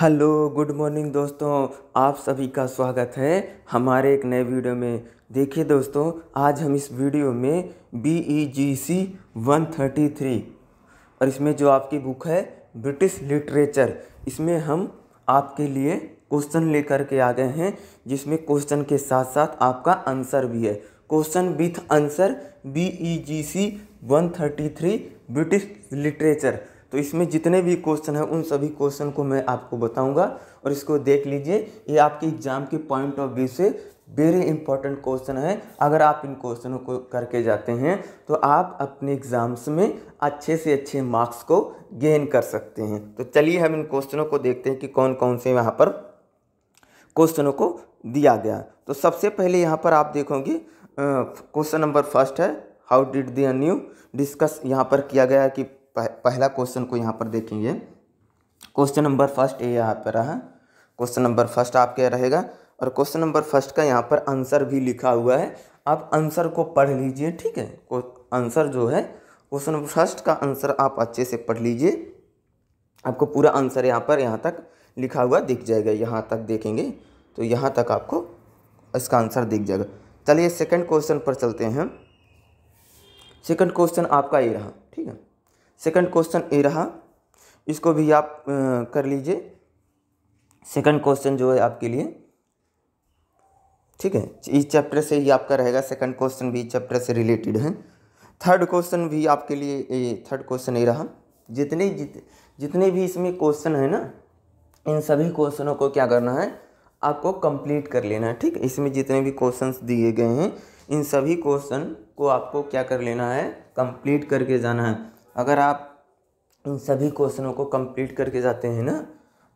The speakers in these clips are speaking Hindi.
हेलो गुड मॉर्निंग दोस्तों आप सभी का स्वागत है हमारे एक नए वीडियो में देखिए दोस्तों आज हम इस वीडियो में B E G C one thirty three और इसमें जो आपकी बुक है ब्रिटिश लिटरेचर इसमें हम आपके लिए क्वेश्चन लेकर के आ गए हैं जिसमें क्वेश्चन के साथ साथ आपका आंसर भी है question with answer B E G C one thirty three British literature तो इसमें जितने भी क्वेश्चन हैं उन सभी क्वेश्चन को मैं आपको बताऊंगा और इसको देख लीजिए ये आपके एग्जाम के पॉइंट ऑफ व्यू से वेरी इंपॉर्टेंट क्वेश्चन है अगर आप इन क्वेश्चनों को करके जाते हैं तो आप अपने एग्ज़ाम्स में अच्छे से अच्छे मार्क्स को गेन कर सकते हैं तो चलिए हम इन क्वेश्चनों को देखते हैं कि कौन कौन से यहाँ पर क्वेश्चनों को दिया गया तो सबसे पहले यहाँ पर आप देखोगे क्वेश्चन नंबर फर्स्ट है हाउ डिड दू डिस्कस यहाँ पर किया गया कि पहला क्वेश्चन को यहाँ पर देखेंगे क्वेश्चन नंबर फर्स्ट ये यहाँ पर रहा क्वेश्चन नंबर फर्स्ट आपके रहेगा और क्वेश्चन नंबर फर्स्ट का यहाँ पर आंसर भी लिखा हुआ है आप आंसर को पढ़ लीजिए ठीक है आंसर जो है क्वेश्चन नंबर फर्स्ट का आंसर आप अच्छे से पढ़ लीजिए आपको पूरा आंसर यहाँ पर यहाँ तक लिखा हुआ दिख जाएगा यहाँ तक देखेंगे तो यहाँ तक आपको इसका आंसर दिख जाएगा चलिए सेकंड क्वेश्चन पर चलते हैं सेकंड क्वेश्चन आपका ये रहा ठीक है सेकंड क्वेश्चन ए रहा इसको भी आप कर लीजिए सेकंड क्वेश्चन जो है आपके लिए ठीक है इस चैप्टर से ही आपका रहेगा सेकंड क्वेश्चन भी चैप्टर से रिलेटेड है थर्ड क्वेश्चन भी आपके लिए थर्ड क्वेश्चन ये रहा जितने जित जितने भी इसमें क्वेश्चन है ना इन सभी क्वेश्चनों को क्या करना है आपको कंप्लीट कर लेना है ठीक इसमें जितने भी क्वेश्चन दिए गए हैं इन सभी क्वेश्चन को आपको क्या कर लेना है कंप्लीट करके जाना है अगर आप इन सभी क्वेश्चनों को कंप्लीट करके जाते हैं ना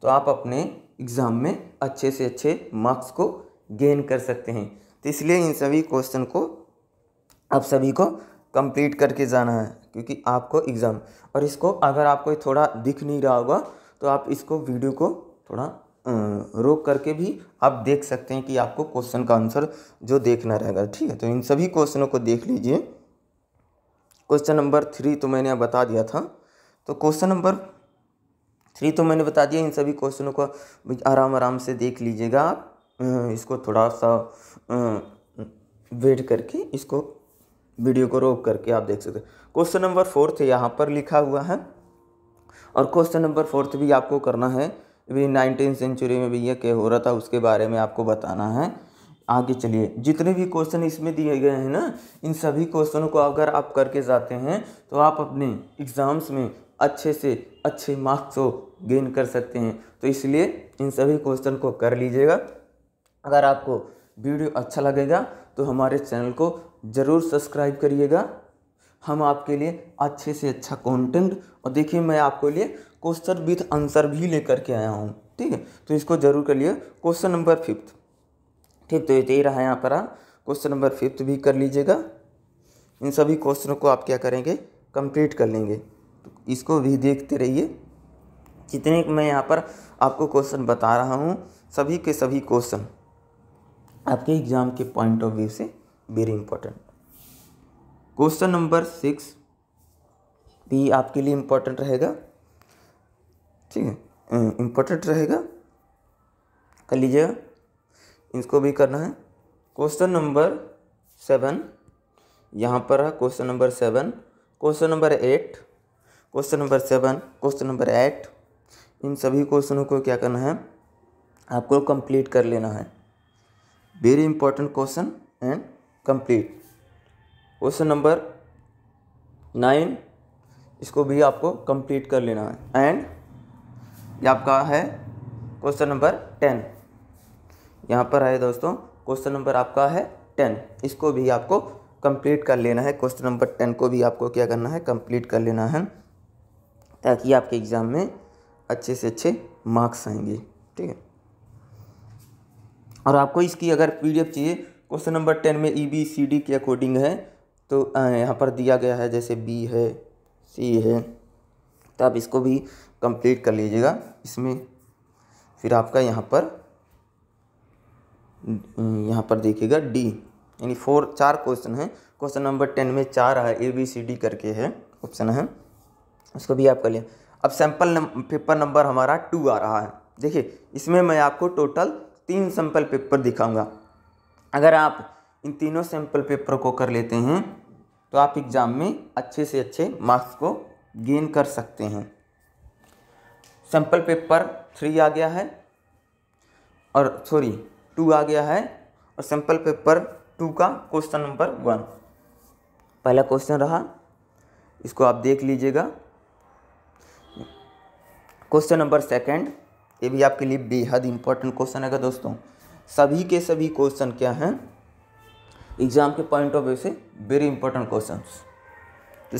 तो आप अपने एग्ज़ाम में अच्छे से अच्छे मार्क्स को गेन कर सकते हैं तो इसलिए इन सभी क्वेश्चन को आप सभी को कंप्लीट करके जाना है क्योंकि आपको एग्ज़ाम और इसको अगर आपको थोड़ा दिख नहीं रहा होगा तो आप इसको वीडियो को थोड़ा रोक करके भी आप देख सकते हैं कि आपको क्वेश्चन का आंसर जो देखना रहेगा ठीक है तो इन सभी क्वेश्चनों को देख लीजिए क्वेश्चन नंबर थ्री तो मैंने बता दिया था तो क्वेश्चन नंबर थ्री तो मैंने बता दिया इन सभी क्वेश्चनों को आराम आराम से देख लीजिएगा आप इसको थोड़ा सा वेट करके इसको वीडियो को रोक करके आप देख सकते हैं क्वेश्चन नंबर फोर्थ यहाँ पर लिखा हुआ है और क्वेश्चन नंबर फोर्थ भी आपको करना है भी नाइनटीन सेंचुरी में भी ये क्या हो रहा था उसके बारे में आपको बताना है आगे चलिए जितने भी क्वेश्चन इसमें दिए गए हैं ना इन सभी क्वेश्चनों को अगर आप करके जाते हैं तो आप अपने एग्ज़ाम्स में अच्छे से अच्छे मार्क्स को गेन कर सकते हैं तो इसलिए इन सभी क्वेश्चन को कर लीजिएगा अगर आपको वीडियो अच्छा लगेगा तो हमारे चैनल को ज़रूर सब्सक्राइब करिएगा हम आपके लिए अच्छे से अच्छा कंटेंट और देखिए मैं आपके लिए क्वेश्चन विथ आंसर भी लेकर के आया हूँ ठीक है तो इसको जरूर करिए क्वेश्चन नंबर फिफ्थ ठीक तो ये दे तो रहा है यहाँ पर आप क्वेश्चन नंबर फिफ्थ भी कर लीजिएगा इन सभी क्वेश्चनों को आप क्या करेंगे कंप्लीट कर लेंगे तो इसको भी देखते रहिए जितने मैं यहाँ पर आपको क्वेश्चन बता रहा हूँ सभी के सभी क्वेश्चन आपके एग्ज़ाम के पॉइंट ऑफ व्यू से very important question number six भी आपके लिए इम्पोर्टेंट रहेगा ठीक है इम्पोर्टेंट रहेगा कर लीजिएगा इसको भी करना है क्वेश्चन नंबर सेवन यहाँ पर है question number seven question number eight question number seven question number eight इन सभी क्वेश्चनों को क्या करना है आपको कंप्लीट कर लेना है very important question and complete question number nine इसको भी आपको कंप्लीट कर लेना है एंड ये आपका है क्वेश्चन नंबर टेन यहाँ पर आए दोस्तों क्वेश्चन नंबर आपका है टेन इसको भी आपको कंप्लीट कर लेना है क्वेश्चन नंबर टेन को भी आपको क्या करना है कंप्लीट कर लेना है ताकि आपके एग्ज़ाम में अच्छे से अच्छे मार्क्स आएंगे ठीक है और आपको इसकी अगर पीडीएफ चाहिए क्वेश्चन नंबर टेन में ई बी सी डी के अकॉर्डिंग है तो यहाँ पर दिया गया है जैसे बी है सी है तो आप इसको भी कंप्लीट कर लीजिएगा इसमें फिर आपका यहाँ पर यहाँ पर देखिएगा डी यानी फोर चार क्वेश्चन है क्वेश्चन नंबर टेन में चार है ए बी सी डी करके है ऑप्शन है उसको भी आप कर लिया अब सैम्पल पेपर नंबर हमारा टू आ रहा है देखिए इसमें मैं आपको टोटल तीन सैम्पल पेपर दिखाऊंगा अगर आप इन तीनों सैम्पल पेपर को कर लेते हैं तो आप एग्ज़ाम में अच्छे से अच्छे मार्क्स को गेन कर सकते हैं सैम्पल पेपर थ्री आ गया है और सॉरी टू आ गया है और सिंपल पेपर टू का क्वेश्चन नंबर वन पहला क्वेश्चन रहा इसको आप देख लीजिएगा क्वेश्चन नंबर सेकंड ये भी आपके लिए बेहद इंपॉर्टेंट क्वेश्चन है दोस्तों सभी के सभी क्वेश्चन क्या हैं एग्जाम के पॉइंट ऑफ व्यू से वेरी इंपॉर्टेंट क्वेश्चन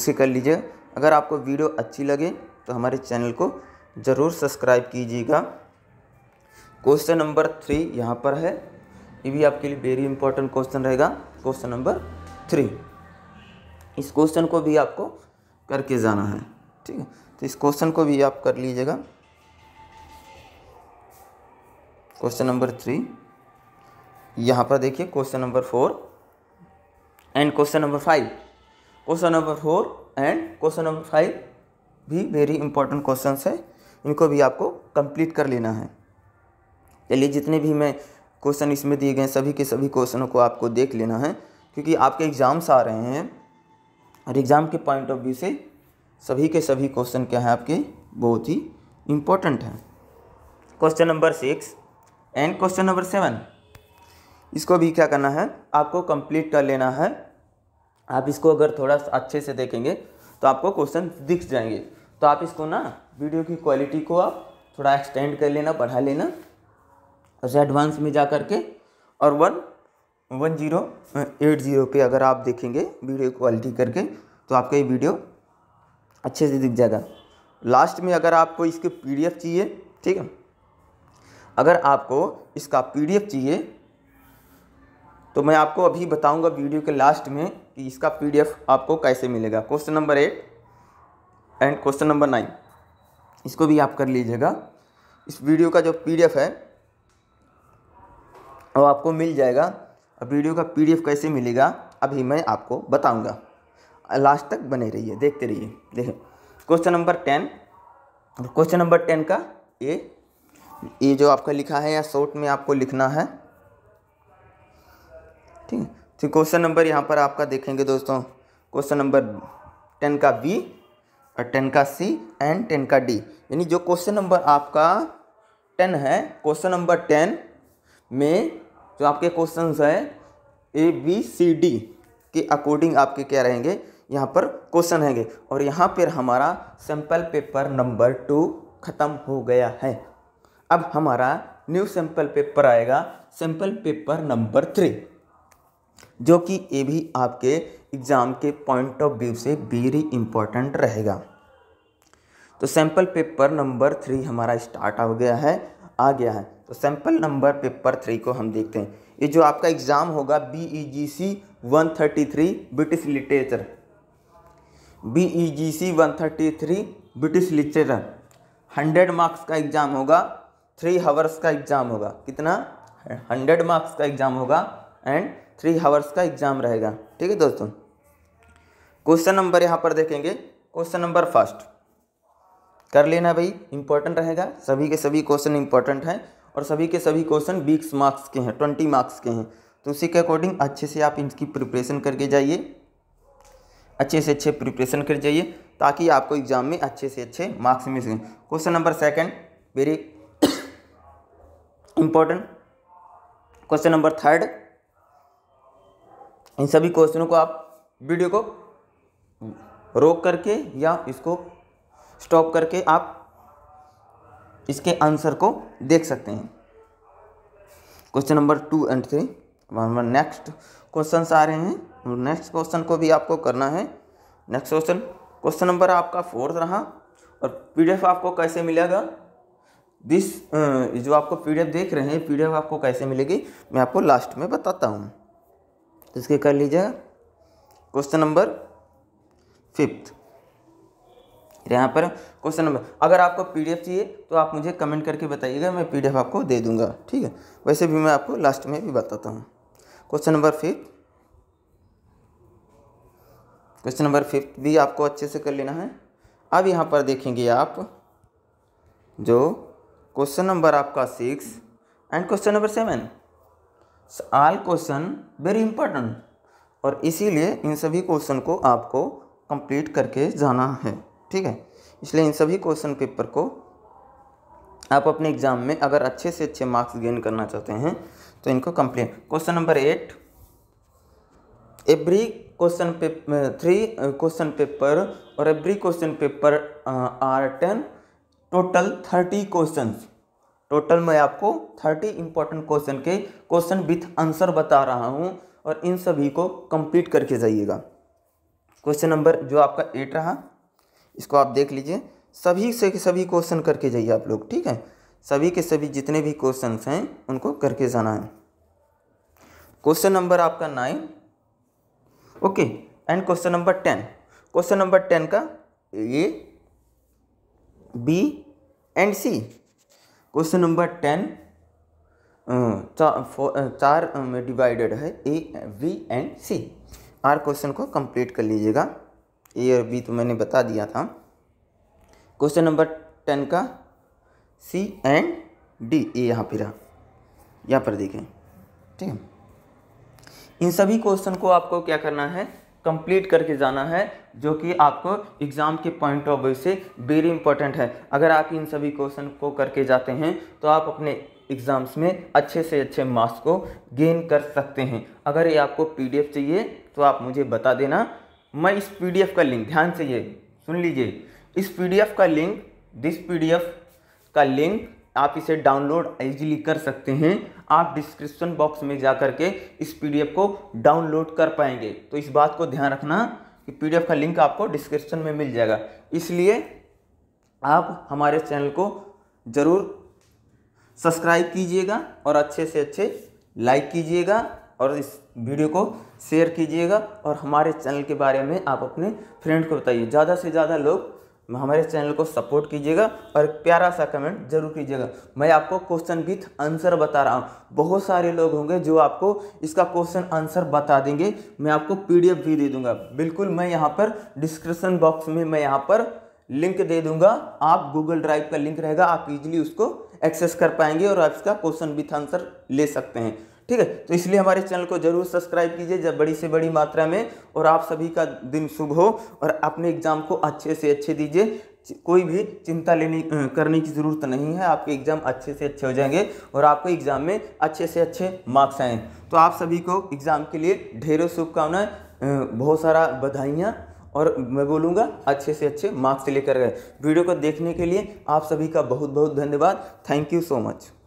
इसे कर लीजिए अगर आपको वीडियो अच्छी लगे तो हमारे चैनल को ज़रूर सब्सक्राइब कीजिएगा क्वेश्चन नंबर थ्री यहाँ पर है ये भी आपके लिए वेरी इंपॉर्टेंट क्वेश्चन रहेगा क्वेश्चन नंबर थ्री इस क्वेश्चन को भी आपको करके जाना है ठीक है तो इस क्वेश्चन को भी आप कर लीजिएगा क्वेश्चन नंबर थ्री यहाँ पर देखिए question number four and question number five question number four and question number five भी वेरी इंपॉर्टेंट क्वेश्चन है इनको भी आपको कंप्लीट कर लेना है चलिए जितने भी मैं क्वेश्चन इसमें दिए गए सभी के सभी क्वेश्चनों को आपको देख लेना है क्योंकि आपके एग्ज़ाम्स आ रहे हैं और एग्ज़ाम के पॉइंट ऑफ व्यू से सभी के सभी क्वेश्चन क्या हैं आपके बहुत ही इम्पोर्टेंट हैं question number six and question number seven इसको भी क्या करना है आपको कंप्लीट कर लेना है आप इसको अगर थोड़ा अच्छे से देखेंगे तो आपको क्वेश्चन दिख जाएंगे तो आप इसको ना वीडियो की क्वालिटी को आप थोड़ा एक्सटेंड कर लेना बढ़ा लेना उसे एडवांस में जा कर के और one one zero eight zero पे अगर आप देखेंगे वीडियो क्वालिटी करके तो आपका ये वीडियो अच्छे से दिख जाएगा लास्ट में अगर आपको इसके पीडीएफ चाहिए ठीक है अगर आपको इसका पीडीएफ चाहिए तो मैं आपको अभी बताऊंगा वीडियो के लास्ट में कि इसका पीडीएफ आपको कैसे मिलेगा question number eight and question number nine इसको भी आप कर लीजिएगा इस वीडियो का जो पी है वो आपको मिल जाएगा अब वीडियो का पीडीएफ कैसे मिलेगा अभी मैं आपको बताऊंगा लास्ट तक बने रहिए देखते रहिए देखें question number ten question number ten का ये ये जो आपका लिखा है या शॉर्ट में आपको लिखना है ठीक है तो क्वेश्चन नंबर यहाँ पर आपका देखेंगे दोस्तों क्वेश्चन नंबर टेन का बी और टेन का सी एंड टेन का डी यानी जो क्वेश्चन नंबर आपका टेन है क्वेश्चन नंबर टेन में जो आपके क्वेश्चन है ए बी सी डी के अकॉर्डिंग आपके क्या रहेंगे यहाँ पर क्वेश्चन रहेंगे और यहाँ पर हमारा सैम्पल पेपर नंबर टू ख़त्म हो गया है अब हमारा न्यू सैम्पल पेपर आएगा सैम्पल पेपर नंबर थ्री जो कि ये भी आपके एग्ज़ाम के पॉइंट ऑफ व्यू से वेरी इम्पोर्टेंट रहेगा तो सैम्पल पेपर नंबर थ्री हमारा स्टार्ट हो गया है आ गया है तो सैंपल नंबर पेपर थ्री को हम देखते हैं ये जो आपका एग्ज़ाम होगा B E G C one thirty three British literature B E G C one thirty three British literature hundred marks का एग्ज़ाम होगा थ्री हावर्स का एग्ज़ाम होगा कितना हंड्रेड मार्क्स का एग्ज़ाम होगा एंड थ्री हावर्स का एग्ज़ाम रहेगा ठीक है दोस्तों क्वेश्चन नंबर यहाँ पर देखेंगे क्वेश्चन नंबर फर्स्ट कर लेना भाई इंपॉर्टेंट रहेगा सभी के सभी क्वेश्चन इंपॉर्टेंट हैं और सभी के सभी क्वेश्चन बीस मार्क्स के हैं ट्वेंटी मार्क्स के हैं तो उसी के अकॉर्डिंग अच्छे से आप इनकी प्रिपरेशन करके जाइए अच्छे से अच्छे प्रिपरेशन कर जाइए ताकि आपको एग्ज़ाम में अच्छे से अच्छे मार्क्स मिल सकें question number second very important question number third इन सभी क्वेश्चनों को आप वीडियो को रोक करके या इसको स्टॉप करके आप इसके आंसर को देख सकते हैं question number two and three हमारे नेक्स्ट क्वेश्चन आ रहे हैं नेक्स्ट क्वेश्चन को भी आपको करना है नेक्स्ट क्वेश्चन क्वेश्चन नंबर आपका फोर्थ रहा और पीडीएफ आपको कैसे मिलेगा दिस जो आपको पीडीएफ देख रहे हैं पीडीएफ आपको कैसे मिलेगी मैं आपको लास्ट में बताता हूँ इसके कर लीजिएगा क्वेश्चन नंबर फिफ्थ यहाँ पर क्वेश्चन नंबर अगर आपको पीडीएफ चाहिए तो आप मुझे कमेंट करके बताइएगा मैं पीडीएफ आपको दे दूंगा ठीक है वैसे भी मैं आपको लास्ट में भी बताता हूँ question number fifth question number fifth भी आपको अच्छे से कर लेना है अब यहाँ पर देखेंगे आप जो क्वेश्चन नंबर आपका six and question number seven all question very important और इसीलिए इन सभी क्वेश्चन को आपको कंप्लीट करके जाना है ठीक है इसलिए इन सभी क्वेश्चन पेपर को आप अपने एग्ज़ाम में अगर अच्छे से अच्छे मार्क्स गेन करना चाहते हैं तो इनको complete question number eight every question paper three question paper और every question paper are ten total thirty question total मैं आपको थर्टी इंपॉर्टेंट क्वेश्चन के क्वेश्चन विथ आंसर बता रहा हूँ और इन सभी को कंप्लीट करके जाइएगा क्वेश्चन नंबर जो आपका एट रहा इसको आप देख लीजिए सभी से सभी क्वेश्चन करके जाइए आप लोग ठीक है सभी के सभी जितने भी क्वेश्चन हैं उनको करके जाना है क्वेश्चन नंबर आपका nine okay and question number ten question number ten का A B and C question number ten चार में डिवाइडेड है A B and C are question को कंप्लीट कर लीजिएगा ए और बी तो मैंने बता दिया था क्वेश्चन नंबर टेन का सी एंड डी ए यहाँ पर रहा यहाँ पर देखें ठीक है इन सभी क्वेश्चन को आपको क्या करना है कंप्लीट करके जाना है जो कि आपको एग्ज़ाम के पॉइंट ऑफ व्यू से वेरी इंपॉर्टेंट है अगर आप इन सभी क्वेश्चन को करके जाते हैं तो आप अपने एग्ज़ाम्स में अच्छे से अच्छे मार्क्स को गेन कर सकते हैं अगर ये आपको पीडीएफ चाहिए तो आप मुझे बता देना मैं इस पीडीएफ का लिंक ध्यान से ये सुन लीजिए इस पीडीएफ का लिंक दिस पीडीएफ का लिंक आप इसे डाउनलोड इजीली कर सकते हैं आप डिस्क्रिप्शन बॉक्स में जा कर के इस पीडीएफ को डाउनलोड कर पाएंगे तो इस बात को ध्यान रखना कि पीडीएफ का लिंक आपको डिस्क्रिप्शन में मिल जाएगा इसलिए आप हमारे चैनल को ज़रूर सब्सक्राइब कीजिएगा और अच्छे से अच्छे लाइक कीजिएगा और इस वीडियो को शेयर कीजिएगा और हमारे चैनल के बारे में आप अपने फ्रेंड को बताइए ज़्यादा से ज़्यादा लोग हमारे चैनल को सपोर्ट कीजिएगा और एक प्यारा सा कमेंट जरूर कीजिएगा मैं आपको क्वेश्चन विथ आंसर बता रहा हूँ बहुत सारे लोग होंगे जो आपको इसका क्वेश्चन आंसर बता देंगे मैं आपको पीडीएफ भी दे दूंगा बिल्कुल मैं यहाँ पर डिस्क्रिप्शन बॉक्स में मैं यहाँ पर लिंक दे दूंगा आप गूगल ड्राइव का लिंक रहेगा आप इजिली उसको एक्सेस कर पाएंगे और आप इसका क्वेश्चन विथ आंसर ले सकते हैं ठीक है तो इसलिए हमारे चैनल को जरूर सब्सक्राइब कीजिए जब बड़ी से बड़ी मात्रा में और आप सभी का दिन शुभ हो और अपने एग्जाम को अच्छे से अच्छे दीजिए कोई भी चिंता लेने करने की ज़रूरत नहीं है आपके एग्ज़ाम अच्छे से अच्छे हो जाएंगे और आपको एग्ज़ाम में अच्छे से अच्छे मार्क्स आएँ तो आप सभी को एग्ज़ाम के लिए ढेरों शुभकामनाएं बहुत सारा बधाइयाँ और मैं बोलूँगा अच्छे से अच्छे मार्क्स लेकर गए वीडियो को देखने के लिए आप सभी का बहुत बहुत धन्यवाद थैंक यू सो मच